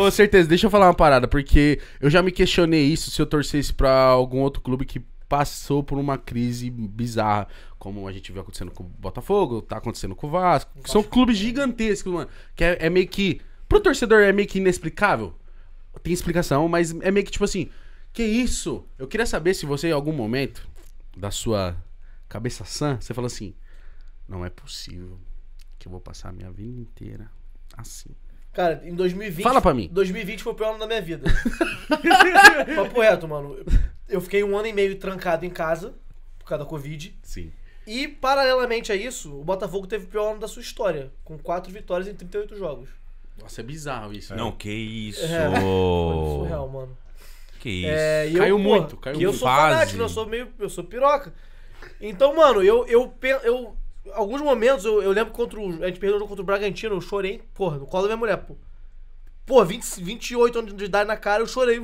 Ô, certeza, deixa eu falar uma parada, porque eu já me questionei isso se eu torcesse pra algum outro clube que passou por uma crise bizarra, como a gente viu acontecendo com o Botafogo, tá acontecendo com o Vasco, que são clubes gigantescos, mano, que é, é meio que... Pro torcedor é meio que inexplicável. Tem explicação, mas é meio que tipo assim, que isso? Eu queria saber se você em algum momento da sua cabeça sã, você falou assim, não é possível que eu vou passar a minha vida inteira assim. Cara, em 2020. Fala pra mim. 2020 foi o pior ano da minha vida. Papo reto, mano. Eu fiquei um ano e meio trancado em casa por causa da Covid. Sim. E, paralelamente a isso, o Botafogo teve o pior ano da sua história, com quatro vitórias em 38 jogos. Nossa, é bizarro isso. É. Não, que isso. É, foi surreal, mano. Que é, isso. É, caiu eu, muito, porra, caiu muito. eu sou fanático, eu sou meio. Eu sou piroca. Então, mano, eu, eu, eu, eu alguns momentos eu, eu lembro contra o, a gente perdeu contra o Bragantino, eu chorei, porra, no colo da minha mulher, pô. Pô, 20, 28 anos de idade na cara, eu chorei.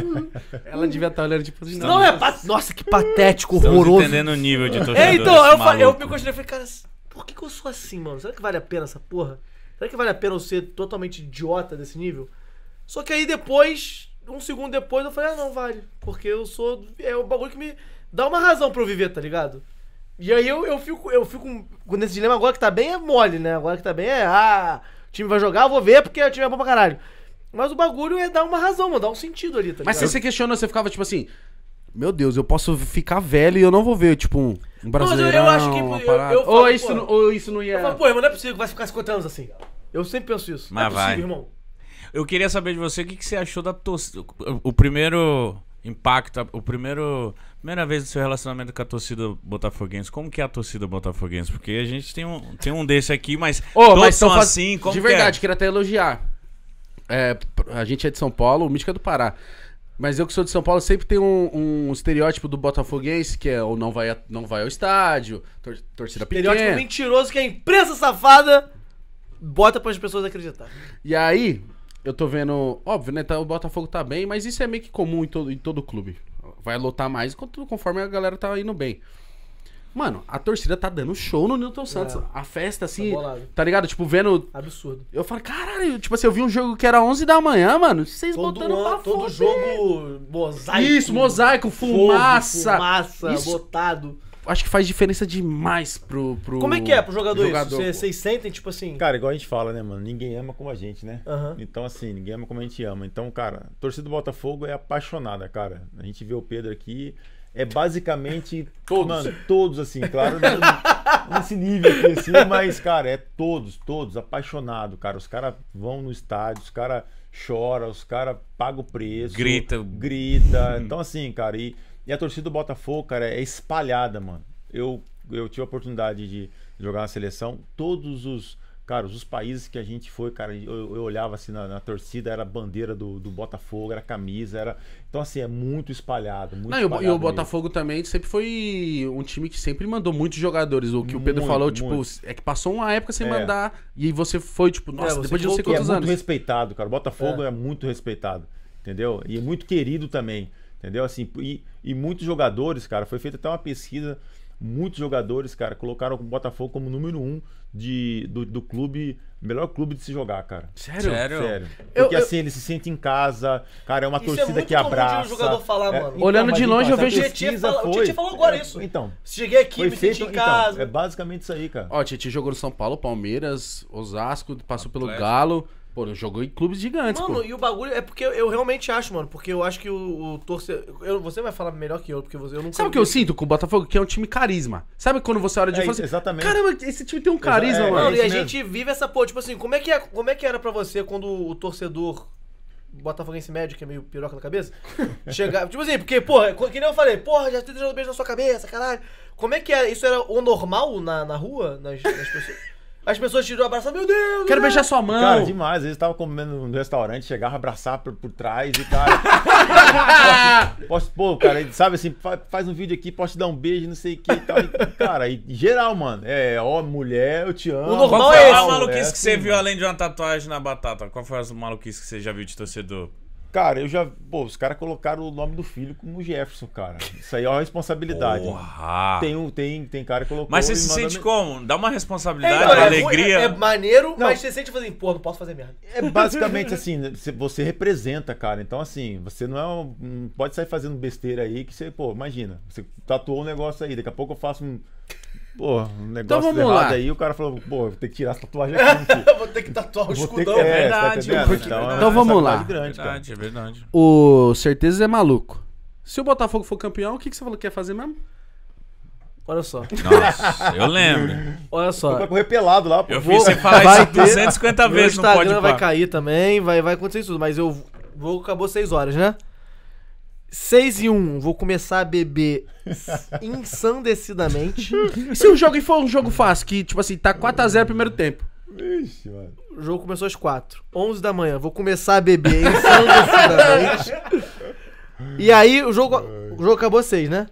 Ela devia estar tá olhando tipo assim. Não, é. Pat... Nossa, que patético, Estamos horroroso. entendendo o nível de torcedor. É, então, eu, falei, eu me questionei, falei, cara, por que, que eu sou assim, mano? Será que vale a pena essa porra? Será que vale a pena eu ser totalmente idiota desse nível? Só que aí depois, um segundo depois, eu falei, ah, não, vale. Porque eu sou. É o bagulho que me dá uma razão pra eu viver, tá ligado? E aí eu, eu fico, eu fico com esse dilema agora que tá bem é mole, né? Agora que tá bem é, ah, o time vai jogar, eu vou ver porque o time é bom pra caralho. Mas o bagulho é dar uma razão, mano, dar um sentido ali, tá Mas você se questiona, você ficava tipo assim, meu Deus, eu posso ficar velho e eu não vou ver, tipo, um, um brasileiro. Eu acho que. Eu, eu, falo, ou, isso, ou isso não ia. Eu falo, pô, irmão, não é possível que vai ficar 50 anos assim. Eu sempre penso isso. Mas não é possível, vai. irmão. Eu queria saber de você o que, que você achou da torcida. O primeiro impacta o primeiro primeira vez do seu relacionamento com a torcida botafoguense. Como que é a torcida botafoguense? Porque a gente tem um, tem um desse aqui, mas oh, todos mas são faz... assim, como De verdade, que é? queria até elogiar. É, a gente é de São Paulo, o Mítico é do Pará. Mas eu que sou de São Paulo sempre tem um, um estereótipo do botafoguense, que é ou não vai, não vai ao estádio, tor torcida pequena. Estereótipo mentiroso que a imprensa safada bota para as pessoas acreditar. E aí, eu tô vendo. Óbvio, né? Tá, o Botafogo tá bem, mas isso é meio que comum em todo, em todo clube. Vai lotar mais conforme a galera tá indo bem. Mano, a torcida tá dando show no Newton é. Santos. É. A festa, tá assim, tá, tá, ligado? Tipo, vendo... Absurdo. Eu falo, caralho, tipo assim, eu vi um jogo que era 11 da manhã, mano. Vocês todo botando ano, Todo né? jogo mosaico. Isso, mosaico, fumaça. Fogo, fumaça, isso, botado acho que faz diferença demais pro. pro como é que é pro jogador, jogador isso? Vocês sentem, tipo assim. Cara, igual a gente fala, né, mano? Ninguém ama como a gente, né? Uhum. Então, assim, ninguém ama como a gente ama. Então, cara, torcida do Botafogo é apaixonada, cara. A gente vê o Pedro aqui é basicamente. Todos. Mano, todos, assim, claro, nesse nível aqui, assim, mas, cara, é todos, todos, apaixonado, cara. Os caras vão no estádio, os caras choram, os caras pagam o preço. Grita. Grita. Hum. Então, assim, cara, e, e a torcida do Botafogo, cara, é espalhada, mano. Eu, eu tive a oportunidade de jogar na seleção, todos os Cara, os países que a gente foi, cara, eu, eu olhava assim na, na, torcida, era bandeira do, do Botafogo, era camisa, era. Então, assim, é muito espalhado. Muito Não, espalhado e o, mesmo. Botafogo também sempre foi um time que sempre mandou muitos jogadores. O que muito, o Pedro falou, tipo, muito. tipo, é que passou uma época sem é. mandar. E você foi, tipo, é, nossa, é, depois de não sei é quantos é anos. É muito respeitado, cara. O Botafogo é. é muito respeitado, entendeu? E é muito querido também, entendeu? Assim, e, e muitos jogadores, cara, foi feita até uma pesquisa Muitos jogadores, cara, colocaram o Botafogo como número um de, do, do clube, melhor clube de se jogar, cara. Sério? Sério. Sério. Porque eu, assim, eu... ele se sente em casa, cara, é uma isso é torcida é que abraça. De um jogador falar, é, mano. Então, Olhando de longe, então, eu vejo. Tietchan fala, Tietchan falou agora é, isso. Então. Cheguei aqui, me senti em então, casa. é basicamente isso aí, cara. Ó, Tietchan jogou no São Paulo, Palmeiras, Osasco, passou Atlético. pelo Galo. Pô, jogou em clubes gigantes, Mano, pô. e o bagulho é porque eu, realmente acho, mano. Porque eu acho que o, o torcedor... Você vai falar melhor que eu, porque você, eu não Sabe o que eu sinto com o Botafogo? Que é um time carisma. Sabe quando você olha de é, assim, Exatamente. Caramba, esse time tem um carisma, é, é, mano. e é a mesmo. gente vive essa porra. Tipo assim, como é, que é, como é que era pra você quando o torcedor botafoguense médio, que é meio piroca na cabeça, chegar. Tipo assim, porque, porra, é, que nem eu falei, porra, já tem um beijo na sua cabeça, caralho. Como é que era? Isso era o normal na, na rua, nas, nas pessoas? As pessoas tiram abraço meu Deus! Quero né? beijar sua mão! Cara, demais. Às vezes tava comendo no restaurante, chegava, abraçar por, por trás e cara. posso, pô, cara, sabe assim, faz um vídeo aqui, posso te dar um beijo, não sei o que e tal. E, cara, e geral, mano. É, ó, mulher, eu te amo. O normal Qual foi é é a é maluquice é assim, que você assim, mano. viu além de uma tatuagem na batata? Qual foi as maluquice que você já viu de torcedor? Cara, eu já. Pô, os caras colocaram o nome do filho como Jefferson, cara. Isso aí é uma responsabilidade. Porra. Tem, um, tem, tem cara que colocou. Mas você se sente me... como? Dá uma responsabilidade, então, é, uma alegria. É, é maneiro, não. mas você sente fazer assim, pô, não posso fazer merda. É basicamente assim, né, você representa, cara. Então, assim, você não é. Um, pode sair fazendo besteira aí que você, pô, imagina. Você tatuou um negócio aí, daqui a pouco eu faço um. Pô, um negócio então vamos lá. aí, o cara falou, pô, vou ter que tirar essa tatuagem aqui. vou ter que tatuar o escudão. Ter... É, tá verdade, tá porque... É então, então é vamos lá. Grande, verdade, é verdade. O Certezas é maluco. Se o Botafogo for campeão, o que, que você falou que quer fazer mesmo? Olha só. Nossa, eu lembro. Olha só. Vai correr pelado lá. Pô. Eu fiz você falar vai isso ter... 250 vezes no Instagram pode vai cair também, vai, vai acontecer isso tudo. Mas eu vou... Acabou 6 horas, né? 6 e 1, vou começar a beber ensandecidamente. E se o jogo for um jogo fácil, que tipo assim, tá 4x0 primeiro tempo. Ixi, mano. O jogo começou às 4. 11 da manhã, vou começar a beber ensandecidamente. e aí o jogo, o jogo acabou 6, né?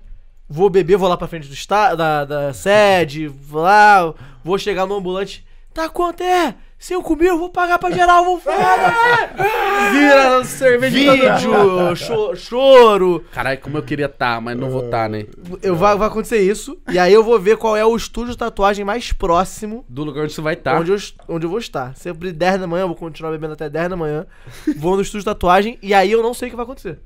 Vou beber, vou lá pra frente do da, da sede, vou lá, vou chegar no ambulante. Tá quanto é? Se eu comer, eu vou pagar pra geral, vou foda. Vira cerveja. Vídeo, cho choro. Caralho, como eu queria estar, tá, mas não vou estar, tá, né? Eu, vai, vai acontecer isso. E aí eu vou ver qual é o estúdio de tatuagem mais próximo. Do lugar onde você vai estar. Tá. Onde, eu, onde eu vou estar. Sempre é 10 da manhã, eu vou continuar bebendo até 10 da manhã. Vou no estúdio de tatuagem e aí eu não sei o que vai acontecer.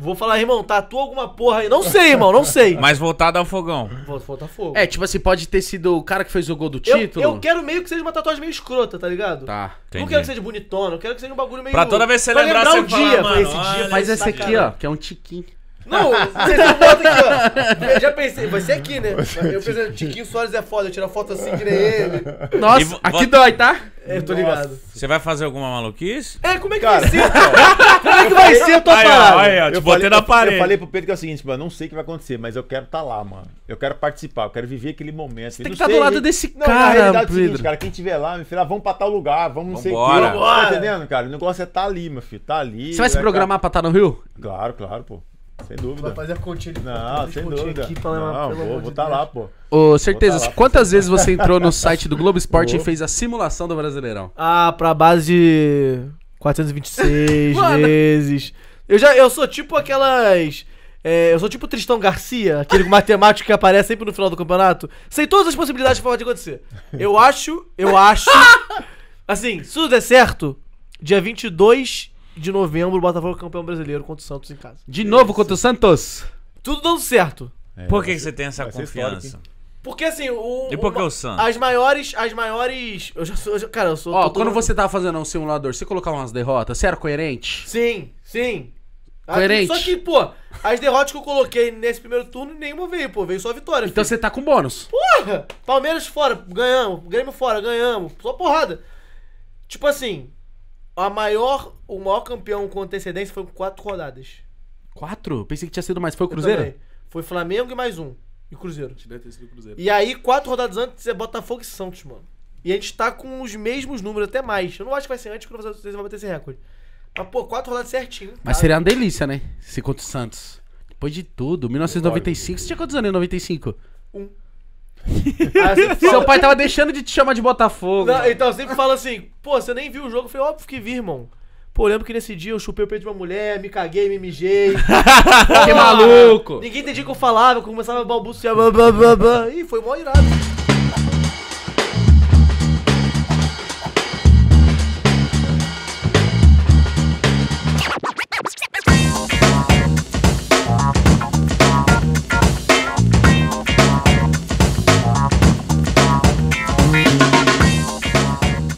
Vou falar, irmão, tatuou alguma porra aí. Não sei, irmão, não sei. Mas voltado ao fogão. Volta ao fogo. É, tipo assim, pode ter sido o cara que fez o gol do título. eu quero meio que seja uma tatuagem meio escrota, tá ligado? Tá. Não quero que seja bonitona, eu quero que seja um bagulho meio. Pra toda vez que você pra lembrar, lembrar você o dia. falar, mano, Esse dia Faz esse aqui, ó, que é um tiquinho. Não, vocês não botam aqui, ó. Eu já pensei, vai ser aqui, né? Eu pensei, Tiquinho Soares é foda, eu tiro a foto assim que nem ele. Nossa, vo- aqui dói, tá? É, eu tô ligado. Você vai fazer alguma maluquice? É, como é que vai ser? Como é que vai ser? Eu tô Aí, ó, parado. aí, ó, te botei na parede. Eu falei pro Pedro que é o seguinte, mano, eu não sei o que vai acontecer, mas eu quero estar tá lá, mano. Eu quero participar, eu quero viver aquele momento. Você tem que tá do lado desse cara, é o seguinte, cara, quem tiver lá, meu filho, ah, vamos pra tal lugar, vamos não sei o quê. Vambora. Tá entendendo, cara? O negócio é tá ali, meu filho, tá ali. Você vai se é, programar pra estar tá no Rio? Claro, claro, pô. Sem dúvida. Vai fazer a continha de Não, sem dúvida. Aqui pra levar, não, vou, vou tá lá, pô. Ô, certeza. tá lá, quantas vezes você entrou no site do Globo Esporte e fez a simulação do Brasileirão? Ah, pra base de 426 vezes. Eu já, eu sou tipo aquelas... É, eu sou tipo o Tristão Garcia, aquele matemático que aparece sempre no final do campeonato. Sei todas as possibilidades que pode acontecer. Eu acho, eu acho... Assim, se tudo der certo, dia 22 de novembro, o Botafogo é campeão brasileiro contra o Santos em casa. De novo contra o Santos? Tudo dando certo. É, Por que, que você tem essa confiança? Porque assim, o. E por que o Santos? As maiores. As maiores. Eu já sou. Eu já, cara, eu sou. Ó, quando você tava fazendo um simulador, você colocava umas derrotas, você era coerente? Sim, sim. Ah, coerente. só que, pô, as derrotas que eu coloquei nesse primeiro turno, nenhuma veio, pô. Veio só vitória. Então filho. você tá com bônus. Porra! Palmeiras fora, ganhamos. Grêmio fora, ganhamos. Só porrada. Tipo assim, a maior, o maior campeão com antecedência foi com quatro rodadas. Quatro? Pensei que tinha sido mais. Foi o Cruzeiro? Foi Flamengo e mais um. E Cruzeiro. Deve ter sido o Cruzeiro. E aí, quatro rodadas antes é Botafogo e Santos, mano. E a gente tá com os mesmos números, até mais. Eu não acho que vai ser antes, porque o Cruzeiro vai bater esse recorde. Mas, pô, quatro rodadas certinho. Mas seria uma delícia, né? Se contra o Santos. Depois de tudo. 1995. Você tinha quantos anos em 95? Um. Seu pai tava deixando de te chamar de Botafogo. Não, então sempre fala assim, pô, você nem viu o jogo? Eu falei, óbvio que vi, irmão. Pô, lembro que nesse dia eu chupei o peito de uma mulher, me caguei, me mijei. que maluco! Ninguém entendia o que eu falava, eu começava a balbuciar, blá, blá, blá, blá. Ih, foi mó irado.